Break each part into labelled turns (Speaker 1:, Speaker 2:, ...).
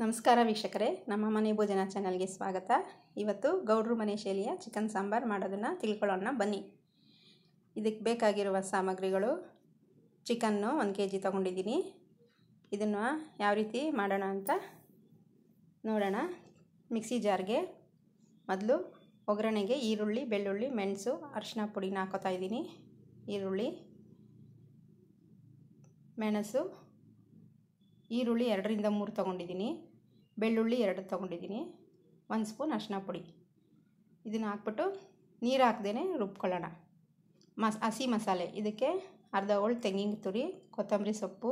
Speaker 1: ನಮಸ್ಕಾರ ವೀಕ್ಷಕರೇ ನಮ್ಮ ಮನೆ ಭೋಜನ ಚಾನಲ್ಗೆ ಸ್ವಾಗತ ಇವತ್ತು ಗೌಡ್ರು ಮನೆ ಶೈಲಿಯ ಚಿಕನ್ ಸಾಂಬಾರು ಮಾಡೋದನ್ನು ತಿಳ್ಕೊಳ್ಳೋಣ ಬನ್ನಿ ಇದಕ್ಕೆ ಬೇಕಾಗಿರುವ ಸಾಮಗ್ರಿಗಳು ಚಿಕನ್ನು ಒಂದು ಕೆ ಜಿ ತೊಗೊಂಡಿದ್ದೀನಿ ಇದನ್ನು ಯಾವ ರೀತಿ ಮಾಡೋಣ ಅಂತ ನೋಡೋಣ ಮಿಕ್ಸಿ ಜಾರ್ಗೆ ಮೊದಲು ಒಗ್ಗರಣೆಗೆ ಈರುಳ್ಳಿ ಬೆಳ್ಳುಳ್ಳಿ ಮೆಣಸು ಅರಿಶಿನ ಪುಡಿನ ಹಾಕೋತಾ ಇದ್ದೀನಿ ಈರುಳ್ಳಿ ಮೆಣಸು ಈರುಳ್ಳಿ ಎರಡರಿಂದ ಮೂರು ತೊಗೊಂಡಿದ್ದೀನಿ ಬೆಳ್ಳುಳ್ಳಿ ಎರಡು ತೊಗೊಂಡಿದ್ದೀನಿ ಒಂದು ಸ್ಪೂನ್ ಅರ್ಶಿನ ಪುಡಿ ಇದನ್ನು ಹಾಕ್ಬಿಟ್ಟು ನೀರು ಹಾಕ್ದೇ ರುಬ್ಕೊಳ್ಳೋಣ ಮಸ್ ಹಸಿ ಮಸಾಲೆ ಇದಕ್ಕೆ ಅರ್ಧ ಹೋಳು ತೆಂಗಿನ ತುರಿ ಕೊತ್ತಂಬರಿ ಸೊಪ್ಪು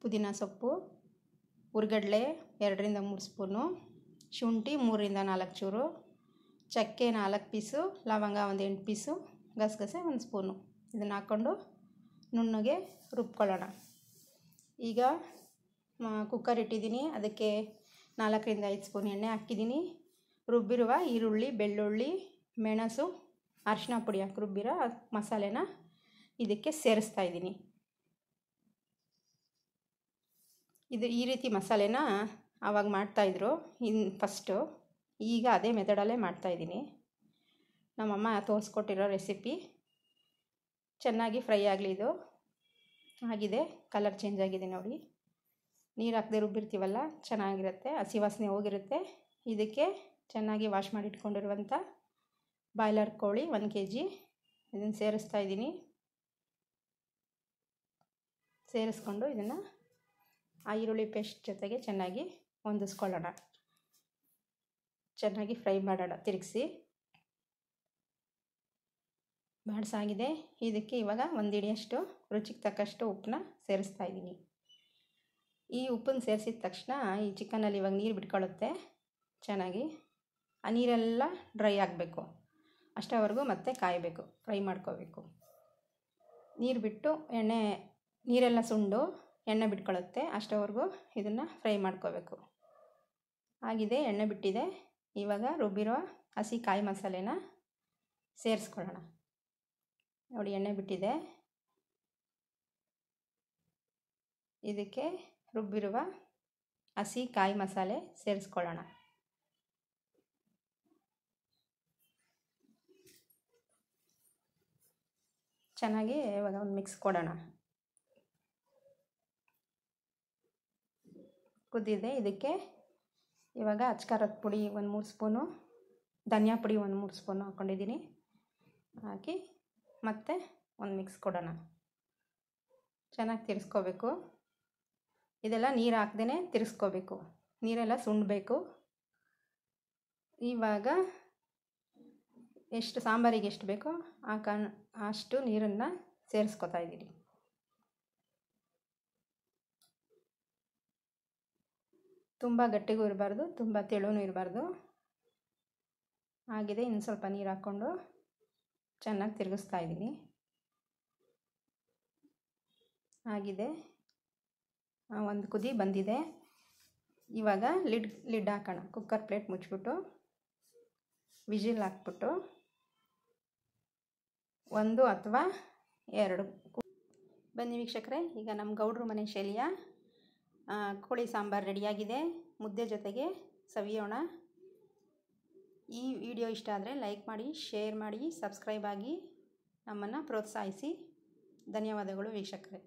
Speaker 1: ಪುದೀನ ಸೊಪ್ಪು ಹುರ್ಗಡ್ಲೆ ಎರಡರಿಂದ ಮೂರು ಸ್ಪೂನು ಶುಂಠಿ ಮೂರರಿಂದ ನಾಲ್ಕು ಚೂರು ಚಕ್ಕೆ ನಾಲ್ಕು ಪೀಸು ಲವಂಗ ಒಂದು ಎಂಟು ಪೀಸು ಗಸಗಸೆ ಒಂದು ಸ್ಪೂನು ಇದನ್ನು ಹಾಕ್ಕೊಂಡು ನುಣ್ಣಗೆ ರುಬ್ಕೊಳ್ಳೋಣ ಈಗ ಕುಕ್ಕರ್ ಇಟ್ಟಿದ್ದೀನಿ ಅದಕ್ಕೆ ನಾಲ್ಕರಿಂದ ಐದು ಸ್ಪೂನ್ ಎಣ್ಣೆ ಹಾಕಿದ್ದೀನಿ ರುಬ್ಬಿರುವ ಈರುಳ್ಳಿ ಬೆಳ್ಳುಳ್ಳಿ ಮೆಣಸು ಅರಿಶಿನ ಪುಡಿ ಹಾಕಿ ರುಬ್ಬಿರೋ ಮಸಾಲೆನ ಇದಕ್ಕೆ ಸೇರಿಸ್ತಾ ಇದ್ದೀನಿ ಇದು ಈ ರೀತಿ ಮಸಾಲೆನ ಆವಾಗ ಮಾಡ್ತಾಯಿದ್ರು ಇನ್ ಫಸ್ಟು ಈಗ ಅದೇ ಮೆಥಡಲ್ಲೇ ಮಾಡ್ತಾಯಿದ್ದೀನಿ ನಮ್ಮಮ್ಮ ತೋರಿಸ್ಕೊಟ್ಟಿರೋ ರೆಸಿಪಿ ಚೆನ್ನಾಗಿ ಫ್ರೈ ಆಗಲಿ ಇದು ಆಗಿದೆ ಕಲರ್ ಚೇಂಜ್ ಆಗಿದೆ ನೋಡಿ ನೀರು ಹಾಕದೆ ರುಬ್ಬಿರ್ತೀವಲ್ಲ ಚೆನ್ನಾಗಿರುತ್ತೆ ಹಸಿ ವಾಸನೆ ಹೋಗಿರುತ್ತೆ ಇದಕ್ಕೆ ಚೆನ್ನಾಗಿ ವಾಶ್ ಮಾಡಿ ಇಟ್ಕೊಂಡಿರುವಂಥ ಬಾಯ್ಲರ್ ಕೋಳಿ ಒಂದು ಕೆ ಜಿ ಇದನ್ನು ಸೇರಿಸ್ತಾ ಇದ್ದೀನಿ ಸೇರಿಸ್ಕೊಂಡು ಇದನ್ನು ಆ ಈರುಳ್ಳಿ ಪೇಸ್ಟ್ ಜೊತೆಗೆ ಚೆನ್ನಾಗಿ ಹೊಂದಿಸ್ಕೊಳ್ಳೋಣ ಚೆನ್ನಾಗಿ ಫ್ರೈ ಮಾಡೋಣ ತಿರುಗಿಸಿ ಬಾಡ್ಸಾಗಿದೆ ಇದಕ್ಕೆ ಇವಾಗ ಒಂದಿಡಿಯಷ್ಟು ರುಚಿಗೆ ತಕ್ಕಷ್ಟು ಉಪ್ಪನ್ನ ಸೇರಿಸ್ತಾ ಇದ್ದೀನಿ ಈ ಉಪ್ಪನ್ನು ಸೇರಿಸಿದ ತಕ್ಷಣ ಈ ಚಿಕನಲ್ಲಿ ಇವಾಗ ನೀರು ಬಿಟ್ಕೊಳ್ಳುತ್ತೆ ಚೆನ್ನಾಗಿ ಆ ನೀರೆಲ್ಲ ಡ್ರೈ ಆಗಬೇಕು ಅಷ್ಟರವರೆಗೂ ಮತ್ತೆ ಕಾಯಬೇಕು ಫ್ರೈ ಮಾಡ್ಕೋಬೇಕು ನೀರು ಬಿಟ್ಟು ಎಣ್ಣೆ ನೀರೆಲ್ಲ ಸುಂಡು ಎಣ್ಣೆ ಬಿಟ್ಕೊಳ್ಳುತ್ತೆ ಅಷ್ಟವರೆಗೂ ಇದನ್ನು ಫ್ರೈ ಮಾಡ್ಕೋಬೇಕು ಆಗಿದೆ ಎಣ್ಣೆ ಬಿಟ್ಟಿದೆ ಇವಾಗ ರುಬ್ಬಿರೋ ಹಸಿ ಕಾಯಿ ಮಸಾಲೆನ ಸೇರಿಸ್ಕೊಳ್ಳೋಣ ನೋಡಿ ಎಣ್ಣೆ ಬಿಟ್ಟಿದೆ ಇದಕ್ಕೆ ರುಬ್ಬಿರುವ ಹಸಿ ಕಾಯಿ ಮಸಾಲೆ ಸೇರಿಸ್ಕೊಳ್ಳೋಣ ಚೆನ್ನಾಗಿ ಇವಾಗ ಒಂದು ಮಿಕ್ಸ್ ಕೊಡೋಣ ಕುದ್ದಿದೆ ಇದಕ್ಕೆ ಇವಾಗ ಅಚ್ಕಾರದ ಪುಡಿ ಒಂದು ಮೂರು ಸ್ಪೂನು ಧನಿಯಾ ಪುಡಿ ಒಂದು ಮೂರು ಸ್ಪೂನು ಹಾಕ್ಕೊಂಡಿದ್ದೀನಿ ಹಾಕಿ ಮತ್ತೆ ಒಂದು ಮಿಕ್ಸ್ ಕೊಡೋಣ ಚೆನ್ನಾಗಿ ತಿರ್ಸ್ಕೋಬೇಕು ಇದೆಲ್ಲ ನೀರು ಹಾಕ್ದೇ ತಿರ್ಗಿಸ್ಕೋಬೇಕು ನೀರೆಲ್ಲ ಸುಂಡಬೇಕು ಇವಾಗ ಎಷ್ಟು ಸಾಂಬಾರಿಗೆ ಎಷ್ಟು ಬೇಕೋ ಆ ಕಣ್ ಅಷ್ಟು ನೀರನ್ನು ಸೇರಿಸ್ಕೊತಾ ಇದ್ದೀರಿ ತುಂಬ ಗಟ್ಟಿಗೂ ಇರಬಾರ್ದು ತುಂಬ ತೆಳೂ ಇರಬಾರ್ದು ಆಗಿದೆ ಇನ್ನು ಸ್ವಲ್ಪ ನೀರು ಹಾಕ್ಕೊಂಡು ಚೆನ್ನಾಗಿ ತಿರುಗಿಸ್ತಾ ಇದ್ದೀನಿ ಆಗಿದೆ ಒಂದು ಕುದಿ ಬಂದಿದೆ ಇವಾಗ ಲಿಡ್ ಲಿಡ್ ಹಾಕೋಣ ಕುಕ್ಕರ್ ಪ್ಲೇಟ್ ಮುಚ್ಚಿಬಿಟ್ಟು ವಿಜಿಲ್ ಹಾಕ್ಬಿಟ್ಟು ಒಂದು ಅಥವಾ ಎರಡು ಬನ್ನಿ ವೀಕ್ಷಕರೇ ಈಗ ನಮ್ಮ ಗೌಡ್ರ ಮನೆ ಶೈಲಿಯ ಕೋಳಿ ಸಾಂಬಾರು ರೆಡಿಯಾಗಿದೆ ಮುದ್ದೆ ಜೊತೆಗೆ ಸವಿಯೋಣ ಈ ವಿಡಿಯೋ ಇಷ್ಟ ಆದರೆ ಲೈಕ್ ಮಾಡಿ ಶೇರ್ ಮಾಡಿ ಸಬ್ಸ್ಕ್ರೈಬ್ ಆಗಿ ನಮ್ಮನ್ನು ಪ್ರೋತ್ಸಾಹಿಸಿ ಧನ್ಯವಾದಗಳು ವೀಕ್ಷಕರೇ